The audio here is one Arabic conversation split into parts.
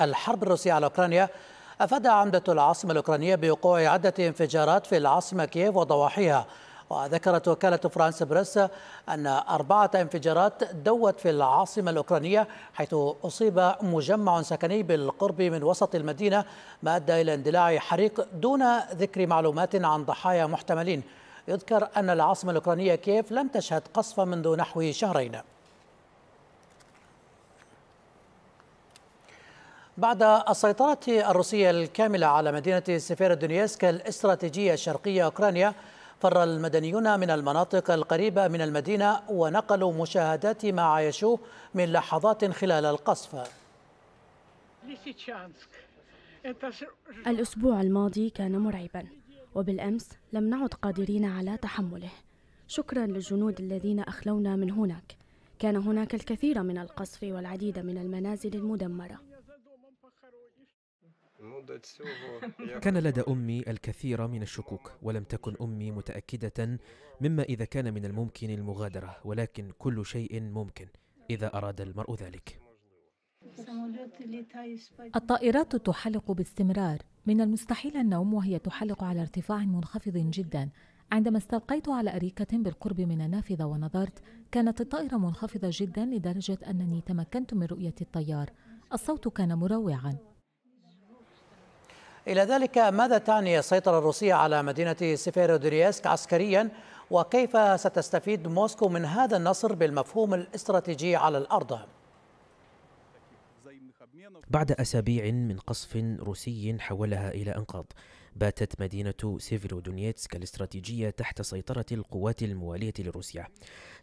الحرب الروسية على أوكرانيا أفاد عمدة العاصمة الأوكرانية بوقوع عدة انفجارات في العاصمة كييف وضواحيها وذكرت وكالة فرانس بريس أن أربعة انفجارات دوت في العاصمة الأوكرانية حيث أصيب مجمع سكني بالقرب من وسط المدينة ما أدى إلى اندلاع حريق دون ذكر معلومات عن ضحايا محتملين يذكر أن العاصمة الأوكرانية كييف لم تشهد قصفا منذ نحو شهرين بعد السيطرة الروسية الكاملة على مدينة دونيسك الاستراتيجية الشرقية أوكرانيا فر المدنيون من المناطق القريبة من المدينة ونقلوا مشاهدات ما عايشوه من لحظات خلال القصف الأسبوع الماضي كان مرعبا وبالأمس لم نعد قادرين على تحمله شكرا للجنود الذين أخلونا من هناك كان هناك الكثير من القصف والعديد من المنازل المدمرة كان لدى أمي الكثير من الشكوك ولم تكن أمي متأكدة مما إذا كان من الممكن المغادرة ولكن كل شيء ممكن إذا أراد المرء ذلك الطائرات تحلق باستمرار من المستحيل النوم وهي تحلق على ارتفاع منخفض جدا عندما استلقيت على أريكة بالقرب من النافذة ونظرت كانت الطائرة منخفضة جدا لدرجة أنني تمكنت من رؤية الطيار الصوت كان مروعا إلى ذلك ماذا تعني السيطرة الروسية على مدينة دريسك عسكريا وكيف ستستفيد موسكو من هذا النصر بالمفهوم الاستراتيجي على الأرض؟ بعد أسابيع من قصف روسي حولها إلى أنقاض باتت مدينة سيفيرودونيتسك الاستراتيجية تحت سيطرة القوات الموالية لروسيا.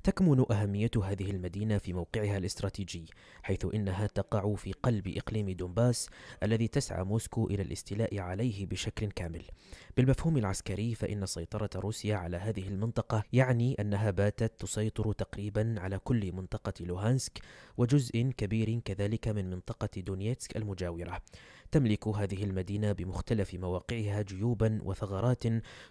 تكمن أهمية هذه المدينة في موقعها الاستراتيجي، حيث إنها تقع في قلب إقليم دونباس الذي تسعى موسكو إلى الاستيلاء عليه بشكل كامل. بالمفهوم العسكري فإن سيطرة روسيا على هذه المنطقة يعني أنها باتت تسيطر تقريبا على كل منطقة لوهانسك وجزء كبير كذلك من منطقة دونيتسك المجاورة. تملك هذه المدينة بمختلف مواقعها جيوبا وثغرات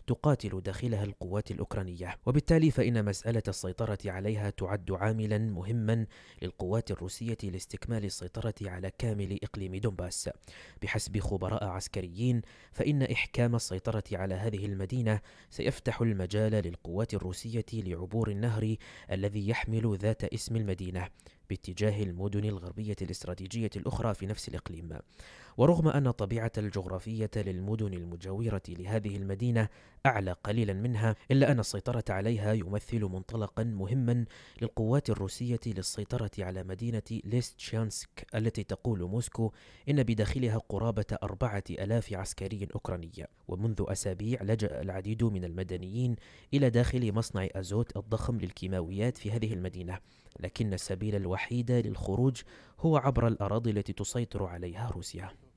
تقاتل داخلها القوات الأوكرانية وبالتالي فإن مسألة السيطرة عليها تعد عاملا مهما للقوات الروسية لاستكمال السيطرة على كامل إقليم دونباس بحسب خبراء عسكريين فإن إحكام السيطرة على هذه المدينة سيفتح المجال للقوات الروسية لعبور النهر الذي يحمل ذات اسم المدينة باتجاه المدن الغربية الاستراتيجية الأخرى في نفس الإقليم ورغم أن الطبيعة الجغرافية للمدن المجاورة لهذه المدينة أعلى قليلا منها إلا أن السيطرة عليها يمثل منطلقا مهما للقوات الروسية للسيطرة على مدينة ليستشانسك التي تقول موسكو إن بداخلها قرابة أربعة ألاف عسكري أوكراني ومنذ أسابيع لجأ العديد من المدنيين إلى داخل مصنع أزوت الضخم للكيماويات في هذه المدينة لكن السبيل الوحيد الوحيدة للخروج هو عبر الأراضي التي تسيطر عليها روسيا